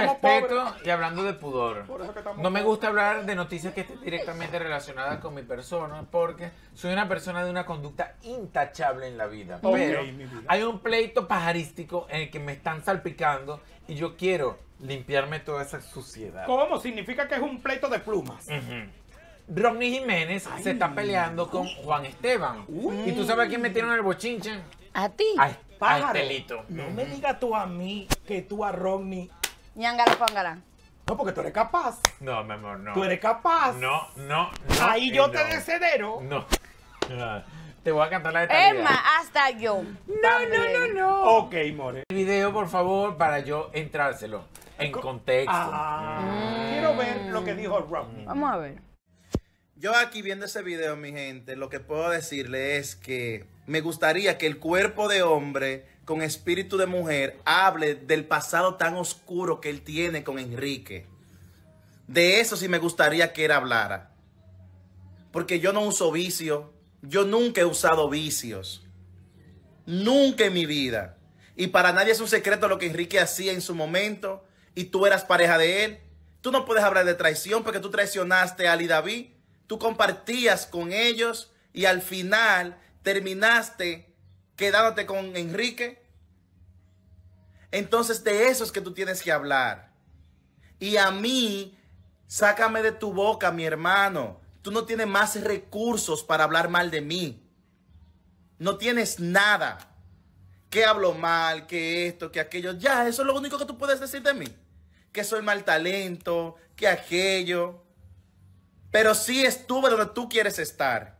respeto y hablando de pudor. no me gusta hablar de noticias que estén directamente relacionadas con mi persona, porque soy una persona de una conducta intachable en la vida. pero hay un pleito pajarístico en el que me están salpicando y yo quiero limpiarme toda esa suciedad. ¿Cómo? Significa que es un pleito de plumas. Uh Jiménez se está peleando con Juan Esteban. ¿Y tú sabes a quién metieron el bochinche? A ti. A, Pájaro, No me digas tú a mí que tú a Ronnie ñangala póngala. No, porque tú eres capaz. No, mi amor, no. Tú eres capaz. No, no, no. Ahí yo te desedero. No. Te voy a cantar la de Emma, hasta yo. No, no, no, no. Ok, more. El video, por favor, para yo entrárselo en contexto. Ah, mm. Quiero ver lo que dijo Romney. Vamos a ver. Yo aquí viendo ese video, mi gente, lo que puedo decirle es que me gustaría que el cuerpo de hombre con espíritu de mujer hable del pasado tan oscuro que él tiene con Enrique. De eso sí me gustaría que él hablara. Porque yo no uso vicio. Yo nunca he usado vicios. Nunca en mi vida. Y para nadie es un secreto lo que Enrique hacía en su momento. Y tú eras pareja de él. Tú no puedes hablar de traición porque tú traicionaste a Ali David tú compartías con ellos y al final terminaste quedándote con Enrique. Entonces de eso es que tú tienes que hablar. Y a mí, sácame de tu boca, mi hermano. Tú no tienes más recursos para hablar mal de mí. No tienes nada. Que hablo mal, que esto, que aquello. Ya, eso es lo único que tú puedes decir de mí. Que soy mal talento, que aquello. Pero sí estuve donde tú quieres estar.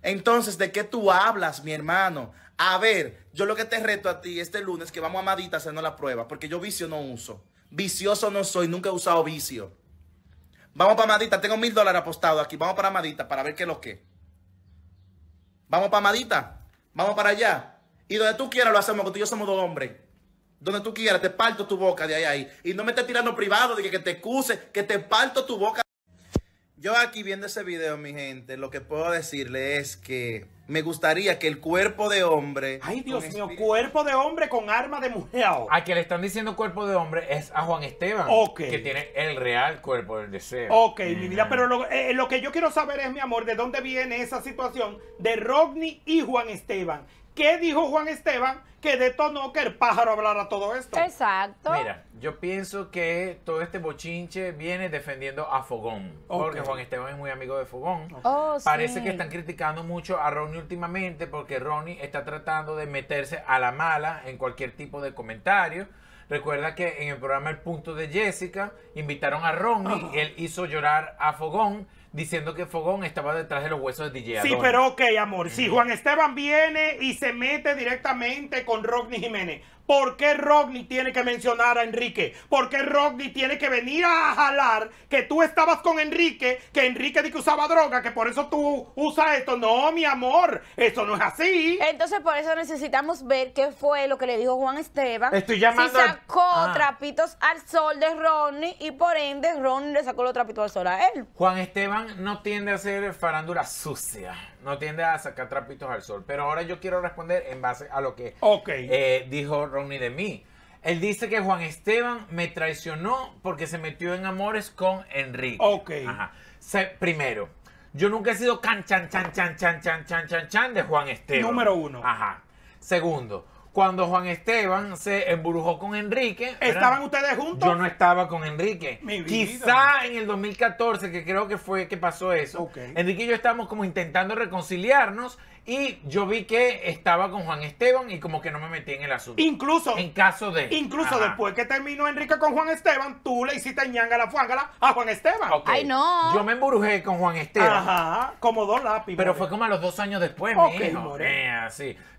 Entonces, ¿de qué tú hablas, mi hermano? A ver, yo lo que te reto a ti este lunes que vamos a Madita haciendo la prueba, porque yo vicio no uso. Vicioso no soy, nunca he usado vicio. Vamos para Madita, tengo mil dólares apostados aquí. Vamos para Madita para ver qué es lo que. Vamos para Madita, vamos para allá. Y donde tú quieras lo hacemos, porque tú y yo somos dos hombres donde tú quieras, te parto tu boca de ahí ahí. Y no me estés tirando privado de que, te excuse, que te parto tu boca. Yo aquí viendo ese video, mi gente, lo que puedo decirle es que me gustaría que el cuerpo de hombre... Ay, Dios mío, cuerpo de hombre con arma de mujer. A quien le están diciendo cuerpo de hombre es a Juan Esteban, Ok. que tiene el real cuerpo del deseo. Ok, mi vida, pero eh, lo que yo quiero saber es, mi amor, de dónde viene esa situación de Rodney y Juan Esteban. ¿Qué dijo Juan Esteban que detonó que el pájaro hablara todo esto? Exacto. Mira, yo pienso que todo este bochinche viene defendiendo a Fogón. Porque Juan Esteban es muy amigo de Fogón. Oh, Parece que están criticando mucho a Ronnie últimamente porque Ronnie está tratando de meterse a la mala en cualquier tipo de comentario. Recuerda que en el programa El Punto de Jessica invitaron a Ronnie, y él hizo llorar a Fogón diciendo que Fogón estaba detrás de los huesos de DJ Adonis. Sí, pero ok, amor. Si Juan Esteban viene y se mete directamente con Rodney Jiménez, ¿Por qué Rodney tiene que mencionar a Enrique? ¿Por qué Rodney tiene que venir a jalar que tú estabas con Enrique, que Enrique dice que usaba droga, que por eso tú usas esto? No, mi amor, eso no es así. Entonces, por eso necesitamos ver qué fue lo que le dijo Juan Esteban. Estoy llamando. Si sacó trapitos al sol de Rodney y por ende Rodney le sacó los trapitos al sol a él. Juan Esteban no tiende a ser farándula sucia no tiende a sacar trapitos al sol. Pero ahora yo quiero responder en base a lo que eh, dijo Ronnie de mí. Él dice que Juan Esteban me traicionó porque se metió en amores con Enrique. Ok. Ajá. primero, yo nunca he sido can, chan, chan, chan, chan, chan, chan, chan, chan de Juan Esteban. Número uno. Ajá. Segundo, cuando Juan Esteban se embrujó con Enrique. ¿Estaban ustedes juntos? Yo no estaba con Enrique. Quizá en el 2014, que creo que fue que pasó eso, Enrique y yo estábamos como intentando reconciliarnos y yo vi que estaba con Juan Esteban y como que no me metí en el asunto. Incluso. En caso de. Incluso después que terminó Enrique con Juan Esteban, tú le hiciste la fuángala a Juan Esteban. Ay, no. Yo me embrujé con Juan Esteban. Ajá. Como dos lápices. Pero fue como a los dos años después, mi hijo.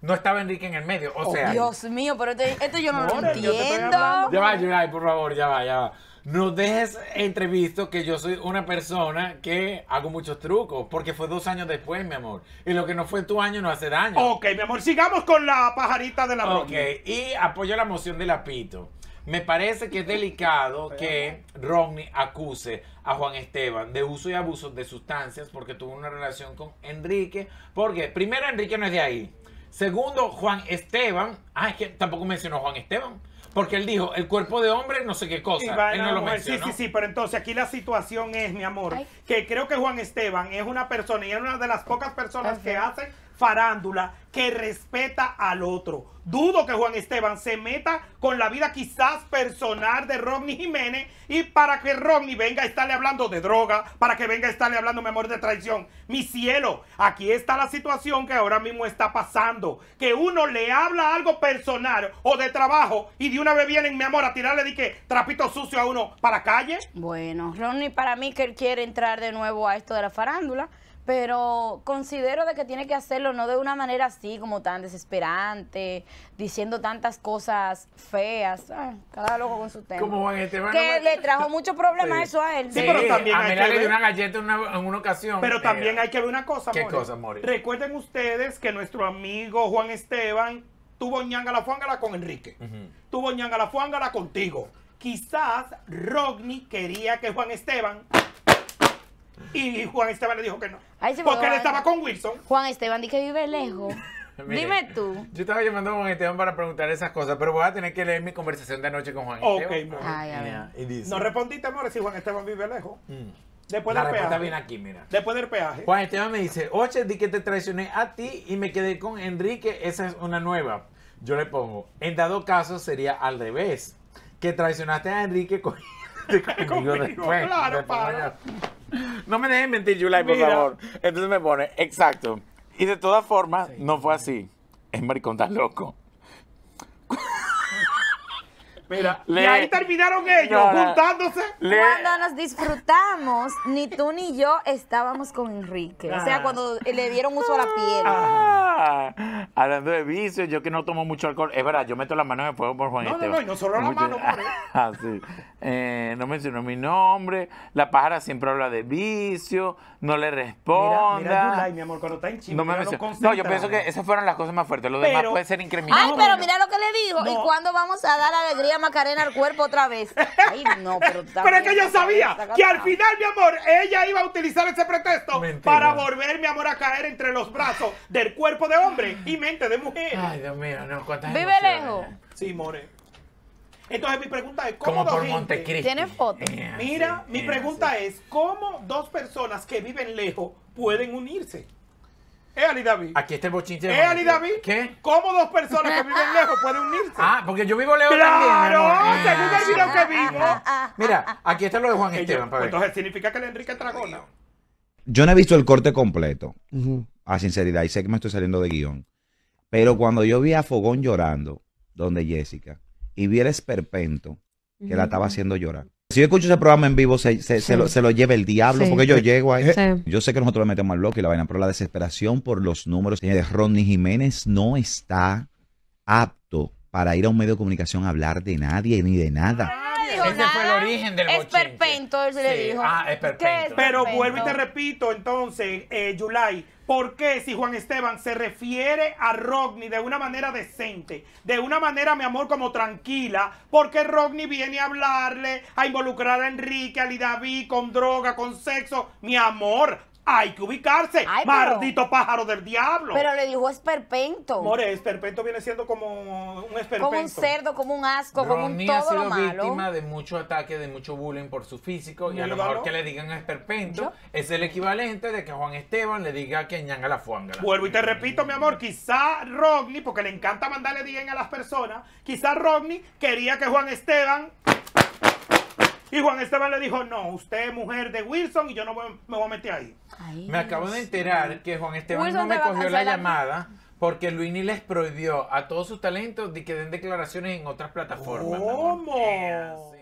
No estaba Enrique en el medio. O oh, sea. Dios mío, pero esto, yo no lo entiendo. Ya va, ya por favor, ya va, ya va no dejes entrevisto que yo soy una persona que hago muchos trucos, porque fue dos años después, mi amor. Y lo que no fue tu año no hace daño. Ok, mi amor, sigamos con la pajarita de la Ok, y apoyo la moción de Lapito. Me parece que es delicado que Romney acuse a Juan Esteban de uso y abuso de sustancias porque tuvo una relación con Enrique. Porque, primero, Enrique no es de ahí. Segundo, Juan Esteban. Ah, es que tampoco mencionó Juan Esteban. Porque él dijo, el cuerpo de hombre, no sé qué cosa. Sí, sí, sí, pero entonces aquí la situación es, mi amor, que creo que Juan Esteban es una persona y es una de las pocas personas que hace farándula que respeta al otro. Dudo que Juan Esteban se meta con la vida quizás personal de Rodney Jiménez y para que Rodney venga a estarle hablando de droga, para que venga a estarle hablando, mi amor, de traición. Mi cielo, aquí está la situación que ahora mismo está pasando. Que uno le habla algo personal o de trabajo y de una vez vienen, mi amor, a tirarle de que trapito sucio a uno para calle. Bueno, Rodney, para mí que él quiere entrar de nuevo a esto de la farándula pero considero de que tiene que hacerlo no de una manera así como tan desesperante, diciendo tantas cosas feas, ah, cada loco con su tema. Como Juan Esteban. Que le trajo muchos problemas eso a él. Sí, también a mí le dio una galleta en una, ocasión. Pero también hay que ver una cosa, ¿Qué Mori? Recuerden ustedes que nuestro amigo Juan Esteban tuvo ñanga la con Enrique. Tuvo ñanga la contigo. Quizás Rodney quería que Juan Esteban y Juan Esteban le dijo que no. porque él estaba con Wilson. Juan Esteban dice que vive lejos. Dime tú. Yo estaba llamando a Juan Esteban para preguntar esas cosas, pero voy a tener que leer mi conversación de anoche con Juan Esteban. Ok, Ay, no respondiste, amor, si Juan Esteban vive lejos. Mm. Después del peaje. Viene aquí, mira. Después del peaje. Juan Esteban me dice, oye, di que te traicioné a ti y me quedé con Enrique, esa es una nueva. Yo le pongo, en dado caso sería al revés, que traicionaste a Enrique con... Conmigo, después, claro, padre. No me dejen mentir, Yulai, por favor. Entonces me pone, exacto. Y de todas formas, no fue así. Es maricón tan loco. Mira, y ahí terminaron ellos juntándose. cuando nos disfrutamos, ni tú ni yo estábamos con Enrique. o sea, ah. cuando le dieron uso a la piel. Ah, hablando de vicio yo que no tomo mucho alcohol. Es verdad, yo meto las manos en el fuego por Juan No, Esteban. no, no, no solo la mano. ah, sí. Eh, no mencionó mi nombre. La pájara siempre habla de vicio. No le responda. Mira, mi amor, cuando está en No, me no, yo pienso que esas fueron las cosas más fuertes. Lo demás puede ser increíble Ay, pero mira lo que le digo. ¿Y cuándo vamos a dar alegría? Macarena al cuerpo otra vez. pero es que yo sabía que al final, mi amor, ella iba a utilizar ese pretexto para volver, mi amor, a caer entre los brazos del cuerpo de hombre y mente de mujer. Ay, Dios mío, no, Vive lejos. Sí, more. Entonces mi pregunta es, ¿cómo Tiene fotos. Eh, mira, mi eh, pregunta es, ¿cómo dos personas que viven lejos pueden unirse? Es Ali David. Aquí está el bochinche. Ali David. ¿Qué? ¿Cómo dos personas que viven lejos pueden unirse? Ah, porque yo vivo lejos ¡Claro! también. Claro, ah. según el que ah, vivo. Ah, Mira, aquí está lo de Juan Esteban. Para entonces significa que el Enrique Tragona. Yo no he visto el corte completo. A sinceridad, y sé que me estoy saliendo de guión. Pero cuando yo vi a Fogón llorando, donde Jessica, y vi el esperpento que la estaba haciendo llorar, si yo escucho ese programa en vivo, se, se, lo, se lo, lleva el diablo, porque yo llego ahí. Eh, eh. Yo sé que nosotros lo metemos al loco y la vaina, pero la desesperación por los números. Eh, de Ronnie Jiménez no está apto para ir a un medio de comunicación a hablar de nadie ni de nada. Ese fue el origen del es perpento él se le dijo. Ah, Es perpento Pero vuelvo y te repito, entonces, eh, Yulai, ¿por qué si Juan Esteban se refiere a Rodney de una manera decente, de una manera, mi amor, como tranquila? porque qué Rodney viene a hablarle, a involucrar a Enrique, a Lidaví, con droga, con sexo? Mi amor, hay que ubicarse. Maldito pájaro del diablo. Pero le dijo esperpento. More, esperpento viene siendo como un esperpento. Como un cerdo, como un asco, como un todo ha todo sido lo malo. víctima de mucho ataque, de mucho bullying por su físico y a lo mejor que le digan esperpento es el equivalente de que Juan Esteban le diga que ñanga la fuanga. Vuelvo y te repito, mi amor, quizá Rodney, porque le encanta mandarle bien a las personas, quizá Rodney quería que Juan Esteban y Juan Esteban le dijo, no, usted es mujer de Wilson y yo no me voy a meter ahí. me acabo de enterar que Juan Esteban no me cogió la, llamada porque Luini les prohibió a todos sus talentos de que den declaraciones en otras plataformas. ¿Cómo?